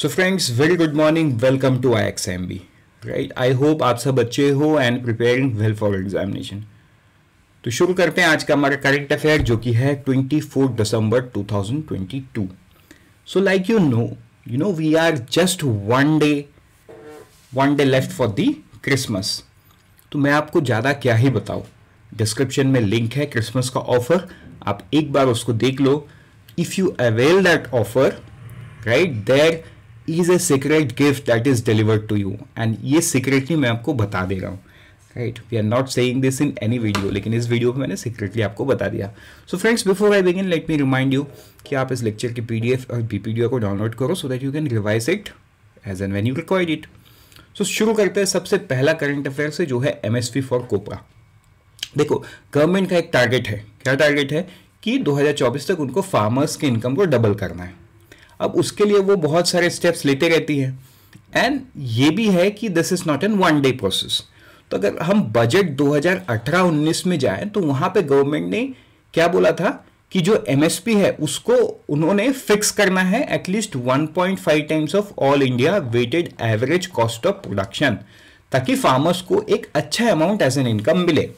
So friends very good morning welcome to I X M B right I hope आप सब अच्छे हो and preparing well for examination तो शुरू करते हैं आज का हमारा करंट अफेयर जो कि है twenty fourth December two thousand twenty two so like you know you know we are just one day one day left for the Christmas तो मैं आपको ज़्यादा क्या ही बताऊँ डिस्क्रिप्शन में लिंक है क्रिसमस का ऑफर आप एक बार उसको देख लो if you avail that offer right there is a secret gift that is delivered to you and ये सीक्रेटली मैं आपको बता दे रहा हूँ right we are not saying this in any video लेकिन इस वीडियो में मैंने सीक्रेटली आपको बता दिया so friends before I begin let me remind you कि आप इस लेक्चर की पीडीएफ और बीपीडीएफ को डाउनलोड करो so that you can revise it as and when you required it so शुरू करते हैं सबसे पहला करंट अफेयर से जो है एम फॉर कोपरा देखो गवर्नमेंट का एक टारगेट है क्या टारगेट है कि 2024 तक उनको फार्मर्स के इनकम को डबल करना है अब उसके लिए वो बहुत सारे स्टेप्स लेते रहती है एंड ये भी है कि this is not an one day process तो अगर हम बजट 2018-19 में जाए तो वहां पे गवर्नमेंट ने क्या बोला था कि जो एमएसपी है उसको उन्होंने फिक्स करना है at least 1.5 times of all India weighted average cost of production ताकि फार्मर्स को एक अच्छा अमाउंट एज एन इनकम मिले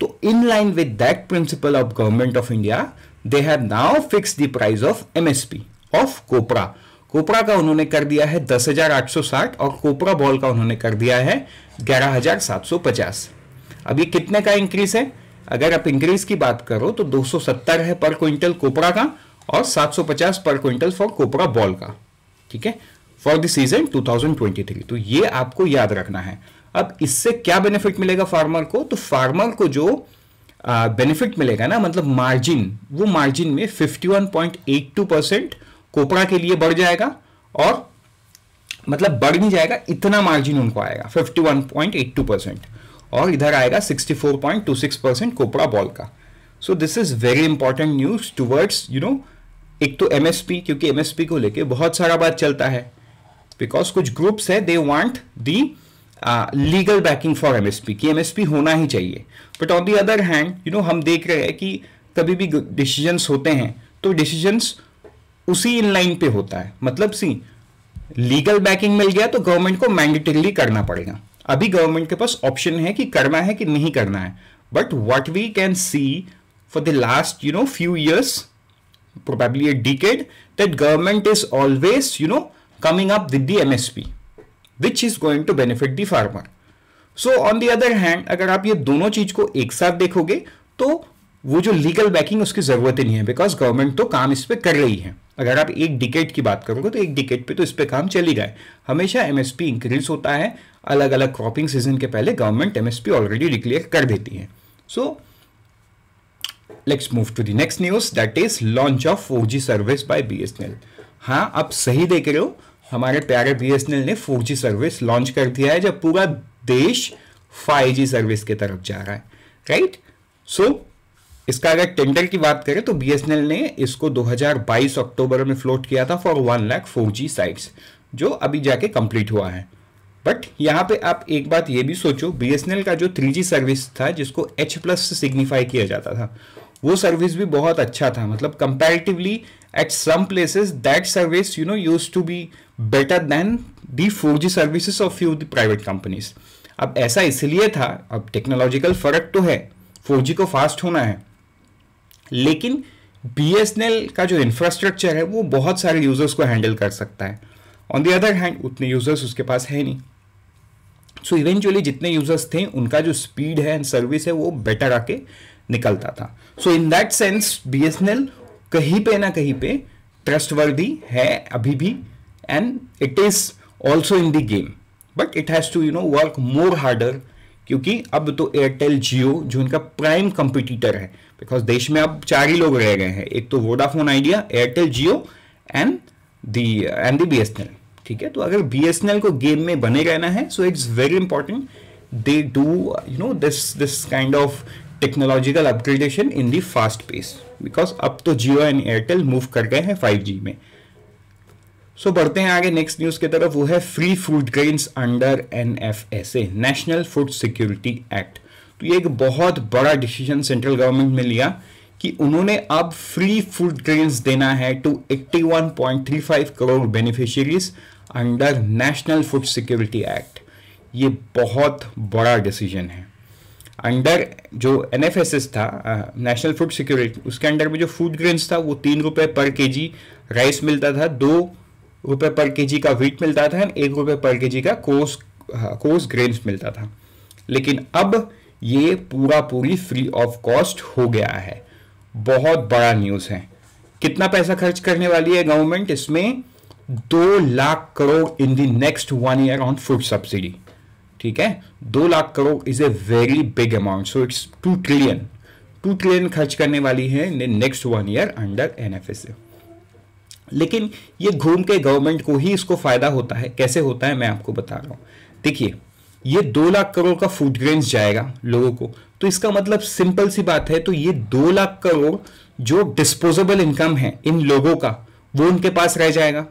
तो in line with that principle of government of India they have now fix the price of MSP of copra copra का उन्होंने कर दिया है 10,860 और कोपरा बॉल का उन्होंने कर दिया है 11,750 अब ये कितने का इंक्रीज है अगर आप इंक्रीज की बात करो तो 270 है पर क्विंटल कोपरा का और 750 पर क्विंटल फॉर कोपरा बॉल का ठीक है फॉर द सीजन 2023 तो ये आपको याद रखना है अब इससे क्या बेनिफिट मिलेगा फार्मर को तो फार्मर को जो बेनिफिट मिलेगा ना मतलब मार्जिन वो मार्जिन में 51.82 परसेंट कोपरा के लिए बढ़ जाएगा और मतलब बढ़ नहीं जाएगा इतना मार्जिन उनको आएगा 51.82 परसेंट और इधर आएगा 64.26 परसेंट कोपरा बॉल का so this is very important news towards you know एक तो एमएसपी क्योंकि एमएसपी को लेके बहुत सारा बात चलता है बिकॉज कुछ ग्रुप्स है they want the legal backing for MSP कि एमएसपी होना ही चाहिए but on the other hand you know हम देख रहे हैं कि कभी भी डिसीजंस होते हैं तो डिसीजंस उसी लाइन पे होता है मतलब सी लीगल बैकिंग मिल गया तो गवर्नमेंट को मैंडेटरीली करना पड़ेगा अभी गवर्नमेंट के पास ऑप्शन है कि करना है कि नहीं करना है but what we can see for the last you know few years probably decade government is always you know coming up with up with the msp which is going to benefit the farmer so on the अगर आप ये दोनों चीज को एक साथ देखोगे तो वो जो लीगल बैकिंग उसकी ज़रूरत ही नहीं है बिकॉज गवर्नमेंट तो काम इस पर कर रही है अगर आप एक डिकेट की बात करोगे तो एक डिकेट पे तो इस पर काम चल ही रहा है हमेशा एमएसपी इंक्रीज होता है अलग अलग क्रॉपिंग सीजन के पहले गवर्नमेंट एमएसपी ऑलरेडी डिक्लेयर कर देती है so let's move to the next news that is launch of four service by B हाँ आप सही देख रहे हो हमारे प्यारे बी ने फोर सर्विस लॉन्च कर दिया है जब पूरा देश फाइव सर्विस की तरफ जा रहा है राइट right? सो so, इसका अगर टेंडर की बात करें तो बीएसएनएल ने इसको 2022 अक्टूबर में फ्लोट किया था for one lakh four G sites जो अभी जाके कंप्लीट हुआ है बट यहाँ पे आप एक बात ये भी सोचो बीएसएनएल का जो थ्री सर्विस था जिसको एच प्लस से सिग्निफाई किया जाता था वो सर्विस भी बहुत अच्छा था मतलब comparatively at some places that service you know use to be better than the four G services of you the private companies अब ऐसा इसलिए था अब टेक्नोलॉजिकल फर्क तो है फोर जी को फास्ट होना है लेकिन बी का जो इंफ्रास्ट्रक्चर है वो बहुत सारे यूज़र्स को हैंडल कर सकता है ऑन दी अदर हैंड उतने यूज़र्स उसके पास है नहीं सो so इवेंचुअली जितने यूज़र्स थे उनका जो स्पीड है एंड सर्विस है वो बेटर आके निकलता था सो इन दैट सेंस बी कहीं पे ना कहीं पे ट्रस्ट है अभी भी and it is also in the game but it has to you know work more harder क्योंकि अब तो एयरटेल जियो जो इनका प्राइम कंपिटिटर है बिकॉज देश में अब चार ही लोग रह गए हैं एक तो Vodafone Idea Airtel Jio and the and the B S N L ठीक है तो अगर बी एस एन एल को गेम में बने रहना है so it's very important they do you know this this kind of technological upgradation in the fast pace because अब तो जियो एंड एयरटेल मूव कर गए हैं फाइव जी में सो so, बढ़ते हैं आगे नेक्स्ट न्यूज की तरफ वो है free food grains under N F S A national food security act तो ये एक बहुत बड़ा डिसीजन सेंट्रल गवर्नमेंट ने लिया कि उन्होंने अब फ्री फूड ग्रेन देना है to 81.35 crore beneficiaries under national food security act ये बहुत बड़ा डिसीजन है अंडर जो एन था नेशनल फूड सिक्योरिटी उसके अंडर में जो फूड ग्रेन्स था वो तीन रुपये पर के राइस मिलता था दो रुपये पर के का व्हीट मिलता था एंड एक रुपये पर के का कोस कोस ग्रेन्स मिलता था लेकिन अब ये पूरा पूरी फ्री ऑफ कॉस्ट हो गया है बहुत बड़ा न्यूज़ है कितना पैसा खर्च करने वाली है गवर्नमेंट इसमें दो lakh crore in the next one year on food subsidy ठीक है दो lakh crore is a very big amount so it's two trillion two trillion खर्च करने वाली है next one year under N लेकिन ये घूम के गवर्नमेंट को ही इसको फायदा होता है कैसे होता है मैं आपको बता रहा हूं देखिए ये दो लाख करोड़ का फूड ग्रेन्स जाएगा लोगों को तो इसका मतलब सिंपल सी बात है तो ये दो लाख करोड़ जो डिस्पोजेबल इनकम है इन लोगों का वो उनके पास रह जाएगा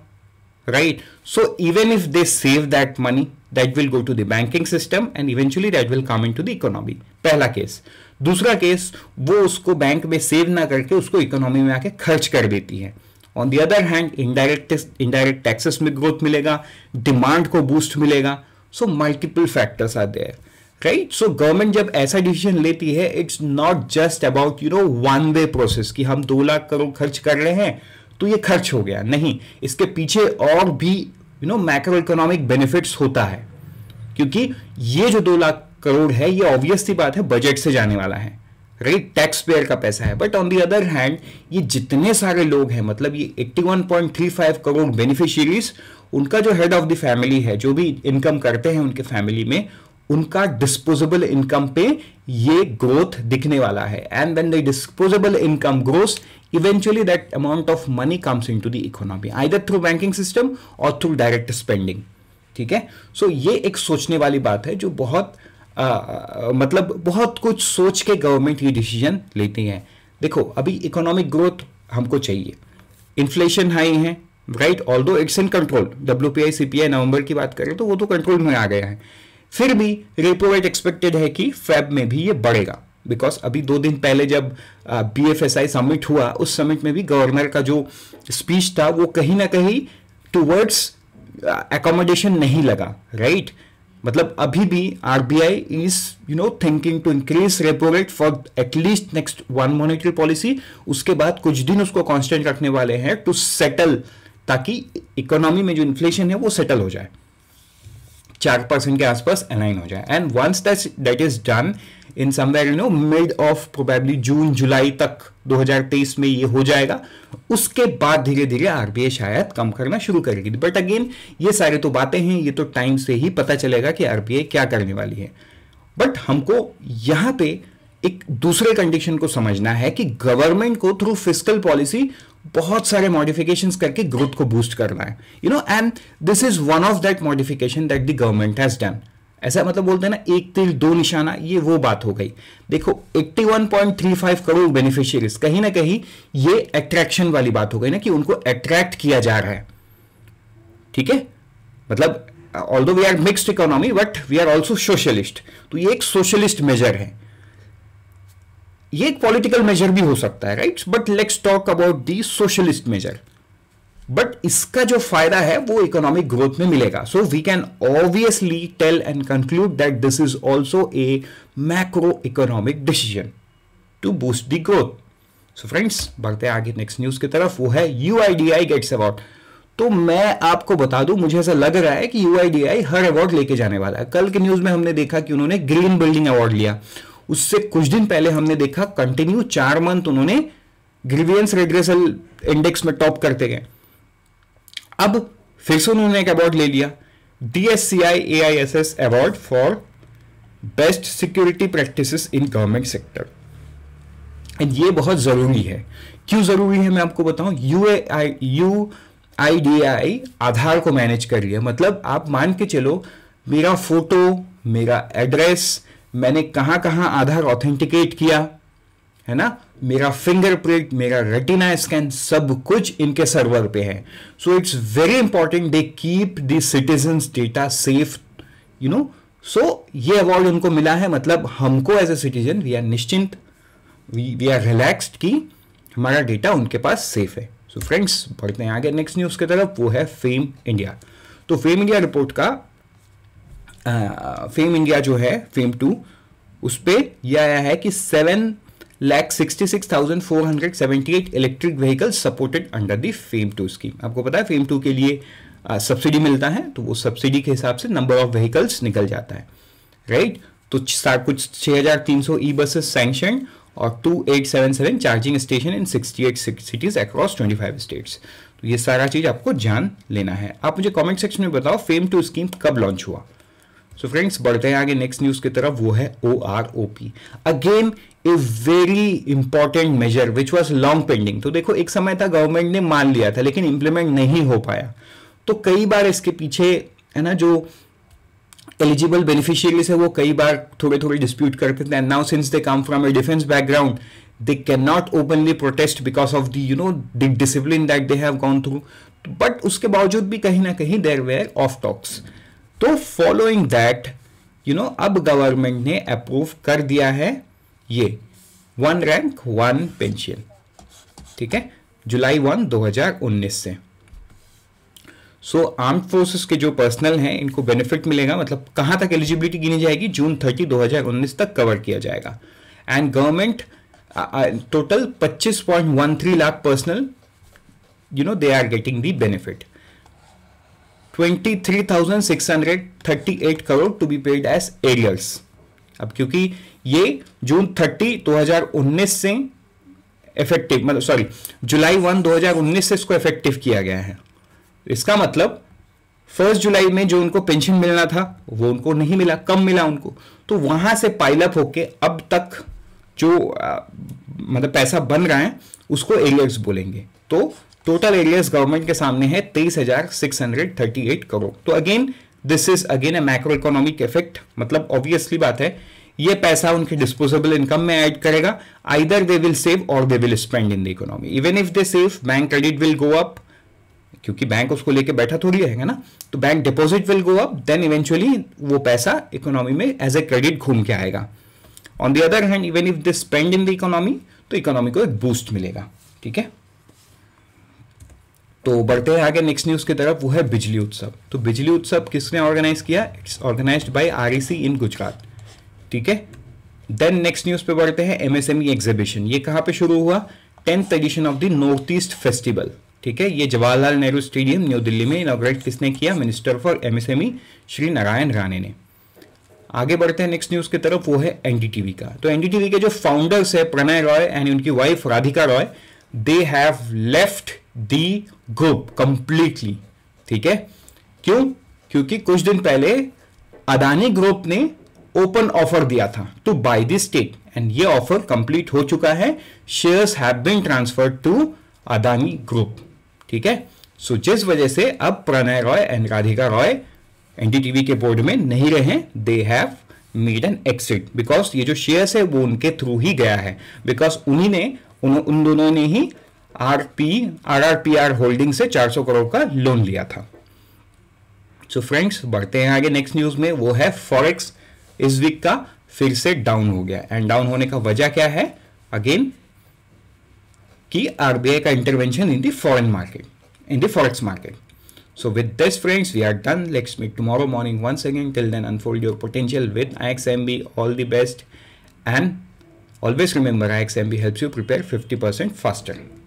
so even if they save that money that will go to the banking system and eventually that will come into the economy पहला केस दूसरा केस वो उसको बैंक में सेव ना करके उसको इकोनॉमी में आके खर्च कर देती है on the other hand indirect indirect taxes में ग्रोथ मिलेगा डिमांड को बूस्ट मिलेगा so multiple factors are there right so government जब ऐसा डिसीजन लेती है it's not just about you know one way process कि हम दो लाख करोड़ खर्च कर रहे हैं तो ये खर्च हो गया नहीं इसके पीछे और भी you know macro economic benefits होता है क्योंकि ये जो दो लाख करोड़ है ये ऑब्वियस सी बात है बजट से जाने वाला है राइट टैक्स पेयर का पैसा है but on the other hand ये जितने सारे लोग हैं मतलब ये 81.35 करोड़ बेनिफिशियरीज उनका जो हेड ऑफ द फैमिली है जो भी इनकम करते हैं उनके फैमिली में उनका डिस्पोजेबल इनकम पे ये ग्रोथ दिखने वाला है and then the disposable income gross eventually that amount of money comes into the economy either through banking system और थ्रू डायरेक्ट स्पेंडिंग ठीक है सो so, ये एक सोचने वाली बात है जो बहुत आ, मतलब बहुत कुछ सोच के गवर्नमेंट ये डिसीजन लेती है देखो अभी इकोनॉमिक ग्रोथ हमको चाहिए इन्फ्लेशन हाई है right although it's in control W P I C P I November की बात करें तो वो तो कंट्रोल में आ गया है फिर भी रेपो रेट एक्सपेक्टेड है कि फैब में भी ये बढ़ेगा बिकॉज अभी दो दिन पहले जब B F S I summit हुआ उस समिट में भी गवर्नर का जो स्पीच था वो कहीं ना कहीं टूवर्ड्स एकोमोडेशन नहीं लगा राइट right? मतलब अभी भी RBI is you know thinking to increase repo rate for at least next one monetary policy उसके बाद कुछ दिन उसको कॉन्स्टेंट रखने वाले हैं टू सेटल ताकि इकोनॉमी में जो इन्फ्लेशन है वो सेटल हो जाए चार परसेंट के आसपास अलाइन हो जाए and once that that is done in somewhere you know mid of probably June July तक 2023 में ये हो जाएगा उसके बाद धीरे धीरे आरबीआई शायद कम करना शुरू करेगी बट अगेन ये सारे तो बातें हैं ये तो टाइम से ही पता चलेगा कि आरबीआई क्या करने वाली है बट हमको यहाँ पे एक दूसरे कंडीशन को समझना है कि गवर्नमेंट को थ्रू फिजिकल पॉलिसी बहुत सारे मॉडिफिकेशंस करके ग्रोथ को बूस्ट करना है you know and this is one of that modification that the government has done ऐसा मतलब बोलते हैं ना एक तिल दो निशाना ये वो बात हो गई देखो 81.35 करोड़ बेनिफिशियरीज कहीं ना कहीं ये अट्रैक्शन वाली बात हो गई ना कि उनको अट्रैक्ट किया जा रहा है ठीक है मतलब although we are mixed economy but we are also socialist तो ये एक सोशलिस्ट मेजर है ये एक पॉलिटिकल मेजर भी हो सकता है right but let's talk about the socialist major but इसका जो फायदा है वो इकोनॉमिक ग्रोथ में मिलेगा so we can obviously tell and conclude that this is also a macro economic decision to boost the growth so friends बढ़ते आगे next news की तरफ वो है U I D I gets award तो मैं आपको बता दूं मुझे ऐसा लग रहा है कि यू आई आई डी हर अवार्ड लेके जाने वाला है कल के न्यूज में हमने देखा कि उन्होंने ग्रीन बिल्डिंग अवार्ड लिया उससे कुछ दिन पहले हमने देखा कंटिन्यू चार मंथ उन्होंने ग्रीवियंस रेग्रेसल इंडेक्स में टॉप करते गए अब फिर से उन्होंने एक अवार्ड ले लिया DSCI S award for best security practices in government sector and ये बहुत जरूरी है क्यों जरूरी है मैं आपको बताऊं U I U I D I Aadhaar को मैनेज कर रही है मतलब आप मान के चलो मेरा फोटो मेरा एड्रेस मैंने कहाँ कहाँ आधार ऑथेंटिकेट किया है ना मेरा फिंगरप्रिंट मेरा रेटिना स्कैन सब कुछ इनके सर्वर पे है so it's very important they keep citizen citizen data safe you know so ये अवार्ड उनको मिला है मतलब हमको as a citizen we are निश्चिंत वी आर रिलैक्स्ड कि हमारा डेटा उनके पास सेफ है सो so फ्रेंड्स बढ़ते हैं आगे नेक्स्ट न्यूज़ की तरफ वो है फेम इंडिया तो फेम इंडिया रिपोर्ट का फेम इंडिया जो है फेम टू उस पर यह आया है कि seven lakh sixty six thousand four hundred seventy eight electric vehicle supported under the FAME two scheme आपको पता है फेम टू के लिए सब्सिडी मिलता है तो वो सब्सिडी के हिसाब से नंबर ऑफ व्हीकल्स निकल जाता है राइट तो कुछ छः हज़ार तीन सौ ई बसेस सैंक्शन और two eight seven seven charging station in sixty eight cities across twenty five states तो ये सारा चीज़ आपको जान लेना है आप मुझे कॉमेंट सेक्शन में बताओ फेम टू स्कीम कब लॉन्च हुआ सो फ्रेंड्स बढ़ते हैं आगे नेक्स्ट न्यूज की तरफ वो है O R O P again a very important major which was long pending तो देखो एक समय था गवर्नमेंट ने मान लिया था लेकिन इंप्लीमेंट नहीं हो पाया तो कई बार इसके पीछे है ना जो एलिजिबल बेनिफिशियरीज है वो कई बार थोड़े थोड़े डिस्प्यूट करते थे now since they come from a defence background they can not openly protest because of the you know the discipline that they have gone through but उसके बावजूद भी कहीं ना कहीं देर वेयर ऑफ टॉक्स तो following that you know अब government ने approve कर दिया है ये वन रैंक वन पेंशन ठीक है जुलाई वन 2019 से सो आर्म फोर्सेस के जो पर्सनल हैं इनको बेनिफिट मिलेगा मतलब कहां तक एलिजिबिलिटी गिनी जाएगी जून 30 2019 तक कवर किया जाएगा and government total 25.13 lakh personnel you know they are getting the benefit 23,638 crore to be paid as arrears अब क्योंकि ये जून 30 2019 से इफेक्टिव मतलब सॉरी जुलाई 1 2019 से इसको इफेक्टिव किया गया है इसका मतलब फर्स्ट जुलाई में जो उनको पेंशन मिलना था वो उनको नहीं मिला कम मिला उनको तो वहां से पाइलअप होके अब तक जो आ, मतलब पैसा बन रहा है उसको एरियर्स बोलेंगे तो टोटल एरियाज गवर्नमेंट के सामने है तेईस हजार six hundred thirty eight crore तो again this is again a macro economic effect मतलब ऑब्वियसली बात है ये पैसा उनके डिस्पोजेबल इनकम में ऐड करेगा आइदर दे विल सेव और they will spend in the economy even if they save bank credit will go up क्योंकि बैंक उसको लेके बैठा थोड़ी रहेगा ना तो bank deposit will go up then eventually वो पैसा इकोनॉमी में एज ए क्रेडिट घूम के आएगा on the other hand even if they spend in the economy तो इकोनॉमी को एक बूस्ट मिलेगा ठीक है तो बढ़ते हैं आगे नेक्स्ट न्यूज़ की तरफ वो है बिजली उत्सव तो बिजली उत्सव किसने ऑर्गेनाइज किया it's organise by R in Gujarat ठीक है देन नेक्स्ट न्यूज़ पे बढ़ते हैं एमएसएमई एग्जीबिशन e ये कहाँ पे शुरू हुआ tenth edition of the north east festival ठीक है ये जवाहरलाल नेहरू स्टेडियम न्यू दिल्ली में इनोग्रेट किसने किया minister for MSME Shri Narayan Rane ने आगे बढ़ते हैं नेक्स्ट न्यूज की तरफ वो है एनडीटीवी का तो एनडीटीवी के जो फाउंडर्स है प्रणय रॉय एंड उनकी wife Radhika Roy they have left the group completely ठीक है क्यों क्योंकि कुछ दिन पहले अदानी ग्रुप ने ओपन ऑफर दिया था to buy this state and ये ऑफर कंप्लीट हो चुका है shares have been transferred to Adani group ठीक है सो so, जिस वजह से अब प्रणय रॉय एंड राधिका रॉय एनडीटीवी के बोर्ड में नहीं रहे they have made an exit because ये जो शेयर्स है वो उनके थ्रू ही गया है बिकॉज उन्हीं ने उन, उन दोनों ने ही आरपी आरआरपीआर होल्डिंग से 400 करोड़ का लोन लिया था सो so फ्रेंड्स बढ़ते हैं आगे नेक्स्ट न्यूज में वो है फॉरेक्स इस वीक का फिर से डाउन हो गया एंड डाउन होने का वजह क्या है अगेन कि आरबीआई का intervention in the foreign market in the forex market so with this friends we are done let's meet tomorrow morning one second till then unfold your potential with I all the best and always remember I helps you prepare fifty faster